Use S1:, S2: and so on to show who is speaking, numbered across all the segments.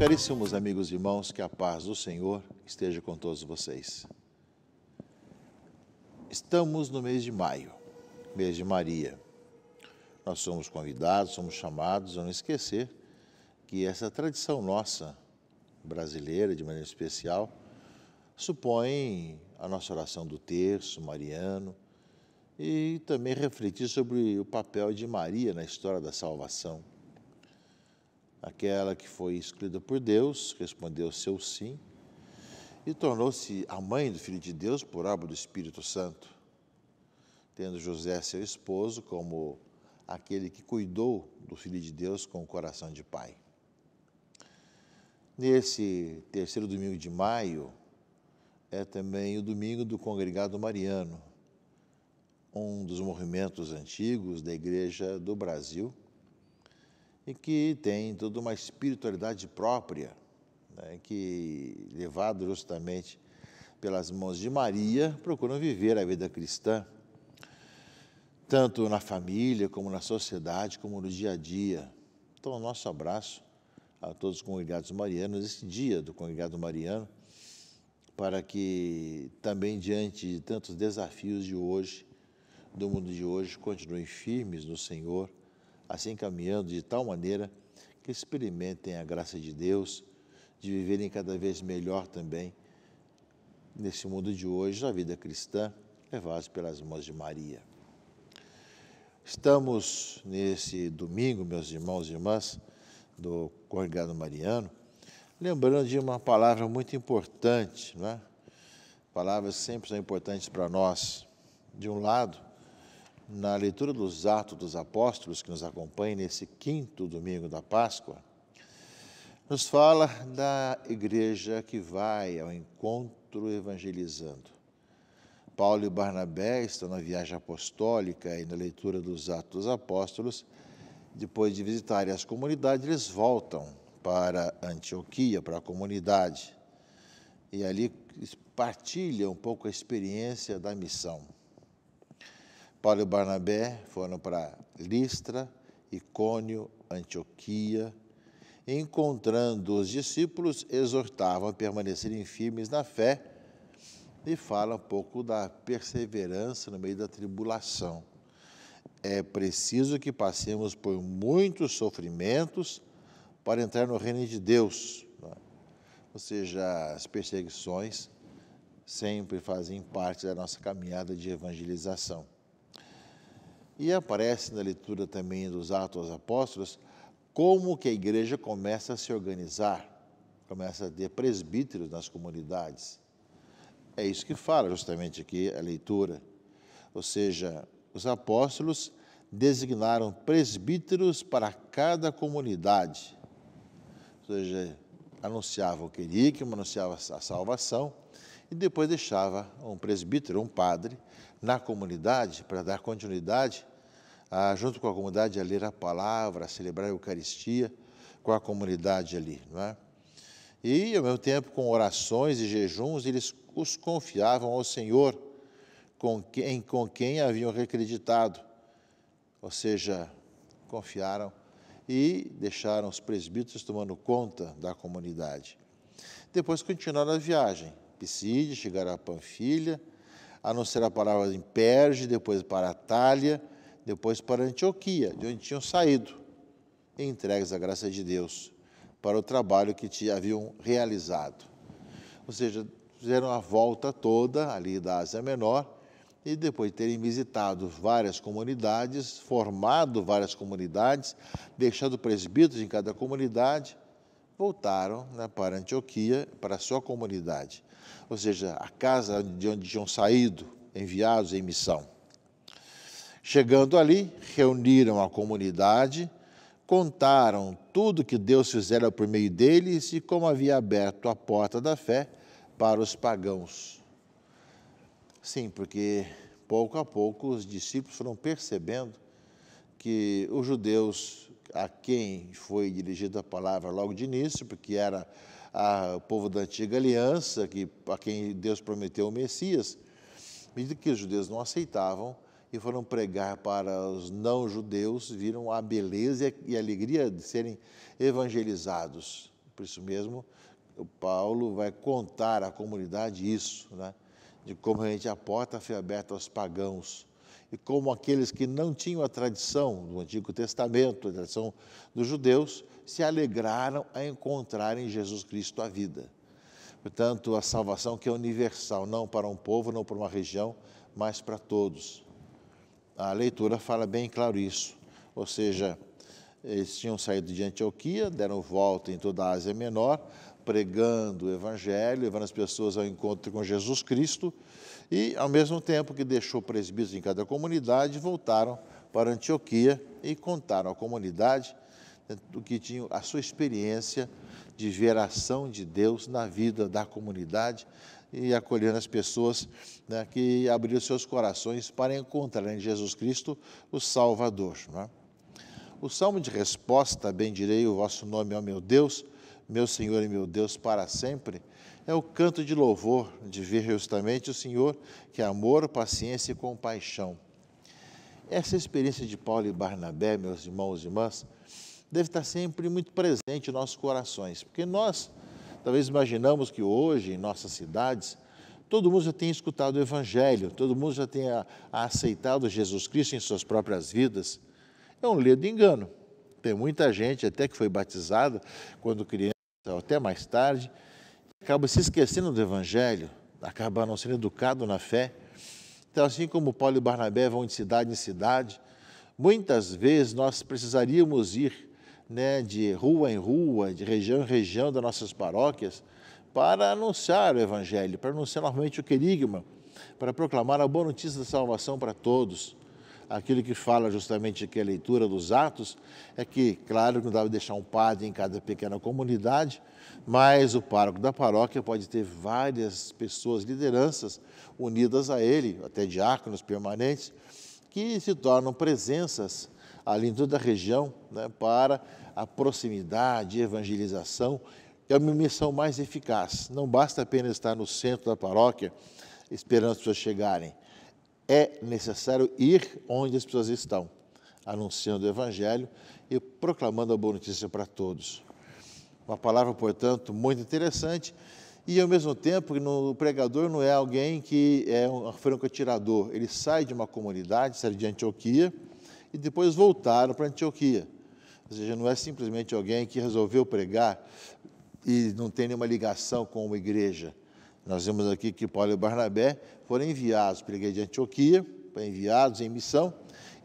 S1: Caríssimos amigos e irmãos, que a paz do Senhor esteja com todos vocês. Estamos no mês de maio, mês de Maria. Nós somos convidados, somos chamados a não esquecer que essa tradição nossa, brasileira, de maneira especial, supõe a nossa oração do terço mariano e também refletir sobre o papel de Maria na história da salvação Aquela que foi escolhida por Deus respondeu seu sim e tornou-se a mãe do Filho de Deus por obra do Espírito Santo, tendo José seu esposo como aquele que cuidou do Filho de Deus com o coração de pai. Nesse terceiro domingo de maio é também o domingo do Congregado Mariano, um dos movimentos antigos da Igreja do Brasil e que tem toda uma espiritualidade própria, né, que, levado justamente pelas mãos de Maria, procuram viver a vida cristã, tanto na família, como na sociedade, como no dia a dia. Então, nosso abraço a todos os congregados marianos, esse dia do congregado mariano, para que também diante de tantos desafios de hoje, do mundo de hoje, continuem firmes no Senhor assim caminhando de tal maneira que experimentem a graça de Deus, de viverem cada vez melhor também nesse mundo de hoje, na vida cristã, levados pelas mãos de Maria. Estamos nesse domingo, meus irmãos e irmãs do Congregado Mariano, lembrando de uma palavra muito importante, não é? Palavras sempre são importantes para nós. De um lado, na leitura dos Atos dos Apóstolos, que nos acompanha nesse quinto domingo da Páscoa, nos fala da igreja que vai ao encontro evangelizando. Paulo e Barnabé estão na viagem apostólica e na leitura dos Atos dos Apóstolos. Depois de visitarem as comunidades, eles voltam para Antioquia, para a comunidade, e ali partilham um pouco a experiência da missão. Paulo e Barnabé foram para Listra, Icônio, Antioquia. Encontrando os discípulos, exortavam a permanecerem firmes na fé e fala um pouco da perseverança no meio da tribulação. É preciso que passemos por muitos sofrimentos para entrar no reino de Deus. É? Ou seja, as perseguições sempre fazem parte da nossa caminhada de evangelização. E aparece na leitura também dos Atos dos Apóstolos como que a igreja começa a se organizar, começa a ter presbíteros nas comunidades. É isso que fala justamente aqui a leitura. Ou seja, os apóstolos designaram presbíteros para cada comunidade. Ou seja, anunciava o querigma, anunciava a salvação e depois deixava um presbítero, um padre, na comunidade para dar continuidade a, ah, junto com a comunidade, a ler a palavra, a celebrar a Eucaristia com a comunidade ali. Não é? E, ao mesmo tempo, com orações e jejuns, eles os confiavam ao Senhor, com quem, com quem haviam recreditado. Ou seja, confiaram e deixaram os presbíteros tomando conta da comunidade. Depois continuaram a viagem. Pisídia, chegaram a Panfilha, anunciaram a palavra em Perge, depois para Atália, depois para Antioquia, de onde tinham saído, entregues à graça de Deus para o trabalho que haviam realizado. Ou seja, fizeram a volta toda ali da Ásia Menor e depois de terem visitado várias comunidades, formado várias comunidades, deixado presbíteros em cada comunidade, voltaram né, para Antioquia, para a sua comunidade, ou seja, a casa de onde tinham saído, enviados em missão. Chegando ali, reuniram a comunidade, contaram tudo que Deus fizera por meio deles e como havia aberto a porta da fé para os pagãos. Sim, porque pouco a pouco os discípulos foram percebendo que os judeus a quem foi dirigida a palavra logo de início, porque era a, o povo da antiga aliança, que, a quem Deus prometeu o Messias, medida que os judeus não aceitavam, e foram pregar para os não-judeus, viram a beleza e a alegria de serem evangelizados. Por isso mesmo, Paulo vai contar à comunidade isso, né? de como realmente a porta foi aberta aos pagãos e como aqueles que não tinham a tradição do Antigo Testamento, a tradição dos judeus, se alegraram a encontrar em Jesus Cristo a vida. Portanto, a salvação que é universal, não para um povo, não para uma região, mas para todos a leitura fala bem claro isso. Ou seja, eles tinham saído de Antioquia, deram volta em toda a Ásia Menor, pregando o Evangelho, levando as pessoas ao encontro com Jesus Cristo, e ao mesmo tempo que deixou presbíteros em cada comunidade, voltaram para Antioquia e contaram à comunidade do que tinham a sua experiência de ver a ação de Deus na vida da comunidade, e acolhendo as pessoas né, que abriram seus corações para encontrar em Jesus Cristo o Salvador. Né? O salmo de resposta, bendirei o vosso nome, ó meu Deus, meu Senhor e meu Deus para sempre, é o canto de louvor de ver justamente o Senhor, que é amor, paciência e compaixão. Essa experiência de Paulo e Barnabé, meus irmãos e irmãs, deve estar sempre muito presente em nossos corações, porque nós Talvez imaginamos que hoje, em nossas cidades, todo mundo já tenha escutado o Evangelho, todo mundo já tenha aceitado Jesus Cristo em suas próprias vidas. É um ledo engano. Tem muita gente, até que foi batizada quando criança, ou até mais tarde, acaba se esquecendo do Evangelho, acaba não sendo educado na fé. Então, assim como Paulo e Barnabé vão de cidade em cidade, muitas vezes nós precisaríamos ir né, de rua em rua, de região em região das nossas paróquias, para anunciar o Evangelho, para anunciar novamente o querigma, para proclamar a boa notícia da salvação para todos. Aquilo que fala justamente aqui a leitura dos Atos é que, claro, não dá para deixar um padre em cada pequena comunidade, mas o pároco da paróquia pode ter várias pessoas, lideranças unidas a ele, até diáconos permanentes, que se tornam presenças ali em toda a região, né, para a proximidade, evangelização, é uma missão mais eficaz. Não basta apenas estar no centro da paróquia esperando as pessoas chegarem. É necessário ir onde as pessoas estão, anunciando o Evangelho e proclamando a boa notícia para todos. Uma palavra, portanto, muito interessante e ao mesmo tempo o pregador não é alguém que é um franco atirador, ele sai de uma comunidade, sai de Antioquia e depois voltaram para Antioquia. Ou seja, não é simplesmente alguém que resolveu pregar e não tem nenhuma ligação com uma igreja. Nós vemos aqui que Paulo e Barnabé foram enviados para de Antioquia, enviados em missão,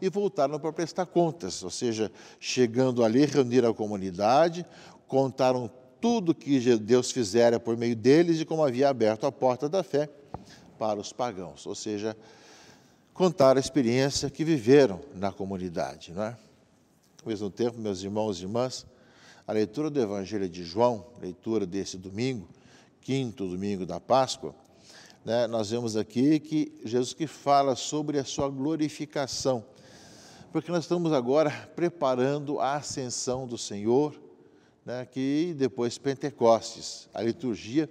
S1: e voltaram para prestar contas, ou seja, chegando ali, reuniram a comunidade, contaram tudo que Deus fizera por meio deles e como havia aberto a porta da fé para os pagãos, ou seja, contar a experiência que viveram na comunidade. Não é? Ao mesmo tempo, meus irmãos e irmãs, a leitura do Evangelho de João, leitura desse domingo, quinto domingo da Páscoa, né, nós vemos aqui que Jesus que fala sobre a sua glorificação, porque nós estamos agora preparando a ascensão do Senhor, né, que depois Pentecostes, a liturgia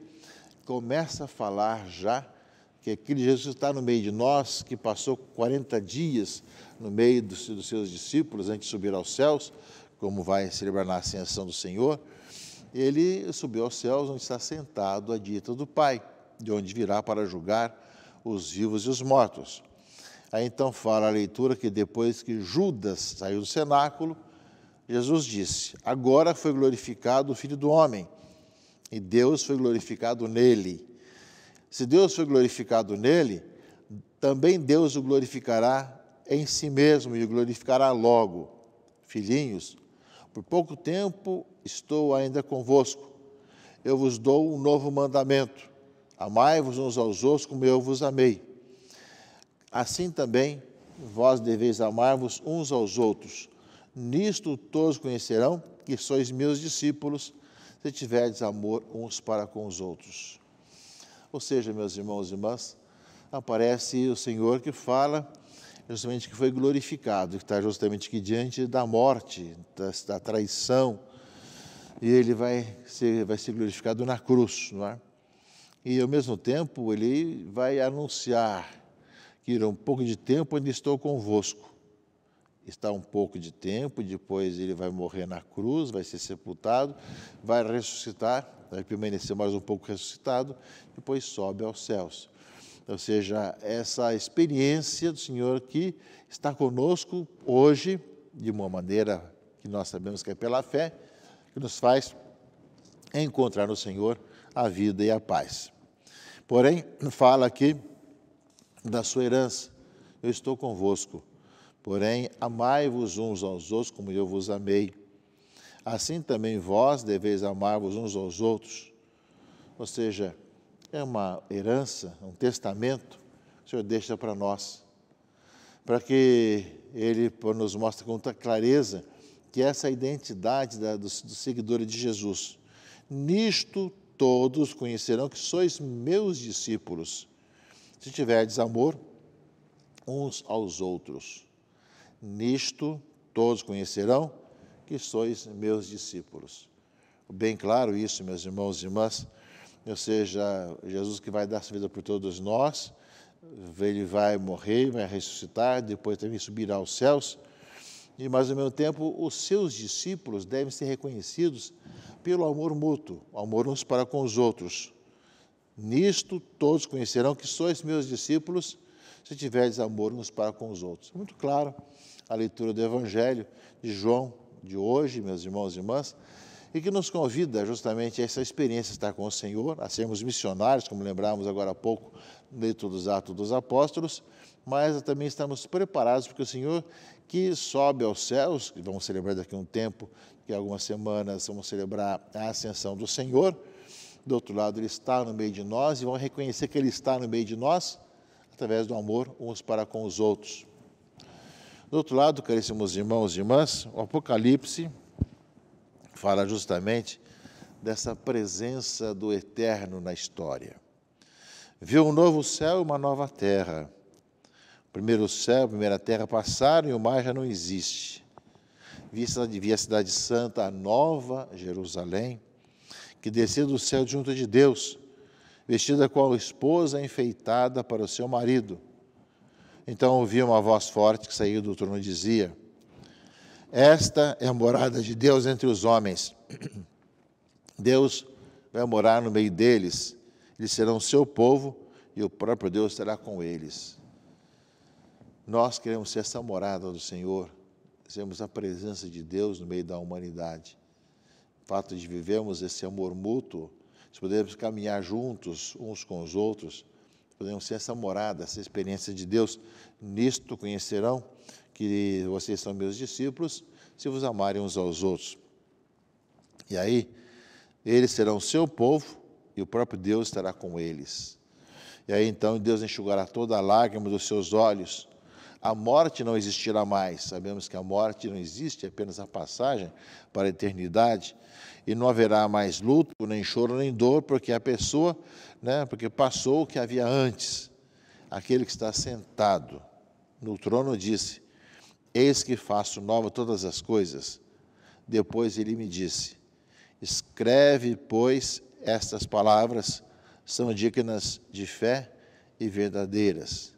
S1: começa a falar já que é Jesus está no meio de nós, que passou 40 dias no meio dos, dos seus discípulos antes de subir aos céus, como vai celebrar na ascensão do Senhor, ele subiu aos céus onde está sentado à direita do Pai, de onde virá para julgar os vivos e os mortos. Aí então fala a leitura que depois que Judas saiu do cenáculo, Jesus disse: Agora foi glorificado o Filho do Homem, e Deus foi glorificado nele. Se Deus foi glorificado nele, também Deus o glorificará em si mesmo e o glorificará logo. Filhinhos, por pouco tempo estou ainda convosco. Eu vos dou um novo mandamento: amai-vos uns aos outros como eu vos amei. Assim também vós deveis amar-vos uns aos outros. Nisto todos conhecerão que sois meus discípulos, se tiverdes amor uns para com os outros. Ou seja, meus irmãos e irmãs, aparece o Senhor que fala justamente que foi glorificado, que está justamente aqui diante da morte, da, da traição, e ele vai ser, vai ser glorificado na cruz, não é? E ao mesmo tempo ele vai anunciar que irá um pouco de tempo ainda estou convosco está um pouco de tempo, depois ele vai morrer na cruz, vai ser sepultado, vai ressuscitar, vai permanecer mais um pouco ressuscitado, depois sobe aos céus. Ou seja, essa é experiência do Senhor que está conosco hoje, de uma maneira que nós sabemos que é pela fé, que nos faz encontrar no Senhor a vida e a paz. Porém, fala aqui da sua herança. Eu estou convosco Porém, amai-vos uns aos outros como eu vos amei. Assim também vós deveis amar-vos uns aos outros. Ou seja, é uma herança, um testamento que o Senhor deixa para nós, para que Ele nos mostre com muita clareza que essa é a identidade da, do, do seguidor de Jesus. Nisto todos conhecerão que sois meus discípulos, se tiverdes amor uns aos outros. Nisto todos conhecerão que sois meus discípulos. Bem claro isso, meus irmãos e irmãs. Ou seja, Jesus que vai dar sua vida por todos nós, ele vai morrer, vai ressuscitar, depois também subirá aos céus. E, mais ao mesmo tempo, os seus discípulos devem ser reconhecidos pelo amor mútuo, amor uns para com os outros. Nisto todos conhecerão que sois meus discípulos se tiverdes amor uns para com os outros. É muito claro a leitura do Evangelho de João de hoje, meus irmãos e irmãs, e que nos convida justamente a essa experiência de estar com o Senhor, a sermos missionários, como lembramos agora há pouco dentro dos Atos dos Apóstolos, mas também estamos preparados porque o Senhor que sobe aos céus, que vamos celebrar daqui a um tempo, que algumas semanas vamos celebrar a ascensão do Senhor. Do outro lado, Ele está no meio de nós e vamos reconhecer que Ele está no meio de nós através do amor uns para com os outros. Do outro lado, caríssimos irmãos e irmãs, o Apocalipse fala justamente dessa presença do eterno na história. Viu um novo céu e uma nova terra. O primeiro céu, primeira terra passaram e o mar já não existe. Vi a cidade santa, a nova Jerusalém, que descia do céu junto de Deus vestida como esposa enfeitada para o seu marido. Então ouvi uma voz forte que saiu do trono e dizia: Esta é a morada de Deus entre os homens. Deus vai morar no meio deles, eles serão seu povo e o próprio Deus estará com eles. Nós queremos ser essa morada do Senhor, sermos a presença de Deus no meio da humanidade. O fato de vivermos esse amor mútuo se pudermos caminhar juntos uns com os outros, podemos ser essa morada, essa experiência de Deus. Nisto conhecerão que vocês são meus discípulos, se vos amarem uns aos outros. E aí, eles serão seu povo e o próprio Deus estará com eles. E aí então Deus enxugará toda a lágrima dos seus olhos a morte não existirá mais. Sabemos que a morte não existe, é apenas a passagem para a eternidade. E não haverá mais luto, nem choro, nem dor, porque a pessoa, né, porque passou o que havia antes. Aquele que está sentado no trono disse: Eis que faço nova todas as coisas. Depois ele me disse: Escreve, pois, estas palavras, são dignas de fé e verdadeiras.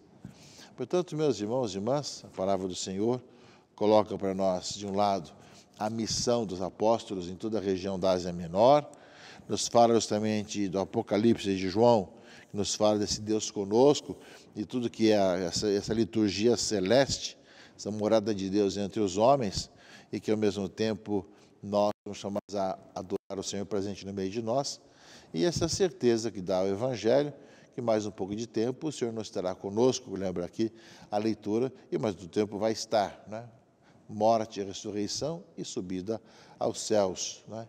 S1: Portanto, meus irmãos e irmãs, a palavra do Senhor coloca para nós, de um lado, a missão dos apóstolos em toda a região da Ásia Menor, nos fala justamente do Apocalipse de João, que nos fala desse Deus conosco e tudo que é essa, essa liturgia celeste, essa morada de Deus entre os homens, e que ao mesmo tempo nós somos chamados a adorar o Senhor presente no meio de nós, e essa certeza que dá o Evangelho que mais um pouco de tempo o Senhor não estará conosco, lembra aqui a leitura, e mais do tempo vai estar, né? morte, ressurreição e subida aos céus. Né?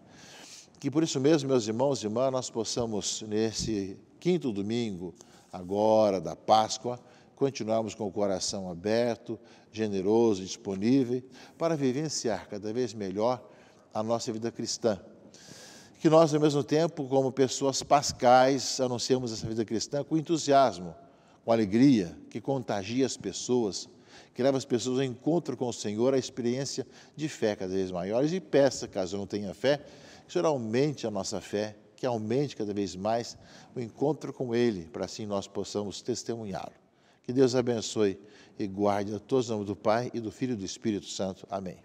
S1: Que por isso mesmo, meus irmãos e irmãs, nós possamos, nesse quinto domingo, agora da Páscoa, continuarmos com o coração aberto, generoso, disponível, para vivenciar cada vez melhor a nossa vida cristã que nós, ao mesmo tempo, como pessoas pascais, anunciamos essa vida cristã com entusiasmo, com alegria, que contagia as pessoas, que leva as pessoas ao encontro com o Senhor, à experiência de fé cada vez maiores e peça, caso não tenha fé, que o Senhor aumente a nossa fé, que aumente cada vez mais o encontro com Ele, para assim nós possamos testemunhá-lo. Que Deus abençoe e guarde a todos em nome do Pai e do Filho e do Espírito Santo. Amém.